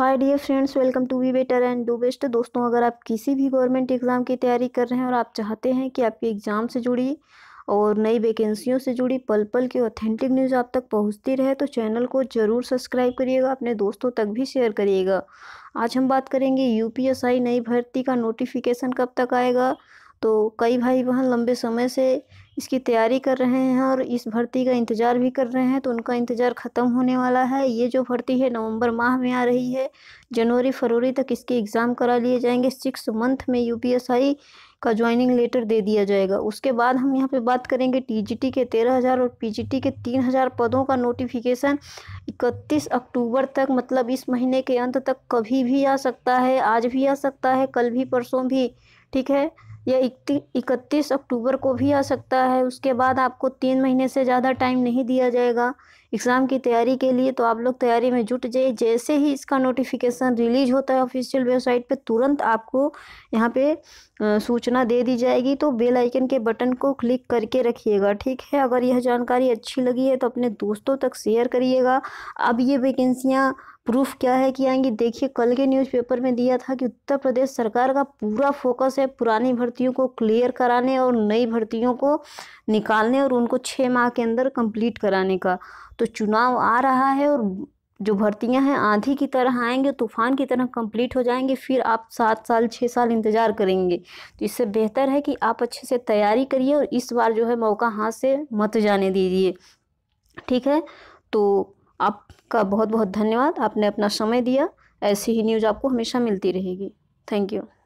hi dear friends welcome to be better and do best दोस्तों अगर आप किसी भी गवर्नमेंट एग्ज़ाम की तैयारी कर रहे हैं और आप चाहते हैं कि आपके एग्ज़ाम से जुड़ी और नई वैकेंसियों से जुड़ी पल पल की ऑथेंटिक न्यूज़ आप तक पहुंचती रहे तो चैनल को ज़रूर सब्सक्राइब करिएगा अपने दोस्तों तक भी शेयर करिएगा आज हम बात करेंगे यू नई भर्ती का नोटिफिकेशन कब तक आएगा तो कई भाई बहन लंबे समय से इसकी तैयारी कर रहे हैं और इस भर्ती का इंतज़ार भी कर रहे हैं तो उनका इंतज़ार ख़त्म होने वाला है ये जो भर्ती है नवंबर माह में आ रही है जनवरी फरवरी तक इसके एग्ज़ाम करा लिए जाएंगे सिक्स मंथ में यू का ज्वाइनिंग लेटर दे दिया जाएगा उसके बाद हम यहाँ पे बात करेंगे टीजीटी के तेरह हज़ार और पीजीटी के तीन हज़ार पदों का नोटिफिकेशन इकतीस अक्टूबर तक मतलब इस महीने के अंत तक कभी भी आ सकता है आज भी आ सकता है कल भी परसों भी ठीक है यह इकतीस अक्टूबर को भी आ सकता है उसके बाद आपको तीन महीने से ज़्यादा टाइम नहीं दिया जाएगा एग्ज़ाम की तैयारी के लिए तो आप लोग तैयारी में जुट जाइए जैसे ही इसका नोटिफिकेशन रिलीज होता है ऑफिशियल वेबसाइट पे तुरंत आपको यहाँ पे सूचना दे दी जाएगी तो बेल आइकन के बटन को क्लिक करके रखिएगा ठीक है अगर यह जानकारी अच्छी लगी है तो अपने दोस्तों तक शेयर करिएगा अब ये वैकेंसियाँ प्रूफ क्या है कि आएंगी देखिए कल के न्यूज़पेपर में दिया था कि उत्तर प्रदेश सरकार का पूरा फोकस है पुरानी भर्तियों को क्लियर कराने और नई भर्तियों को निकालने और उनको छः माह के अंदर कंप्लीट कराने का तो चुनाव आ रहा है और जो भर्तियां हैं आंधी की तरह आएंगे तूफान की तरह कंप्लीट हो जाएंगे फिर आप सात साल छः साल इंतज़ार करेंगे तो इससे बेहतर है कि आप अच्छे से तैयारी करिए और इस बार जो है मौका हाथ से मत जाने दीजिए ठीक है तो आपका बहुत बहुत धन्यवाद आपने अपना समय दिया ऐसी ही न्यूज़ आपको हमेशा मिलती रहेगी थैंक यू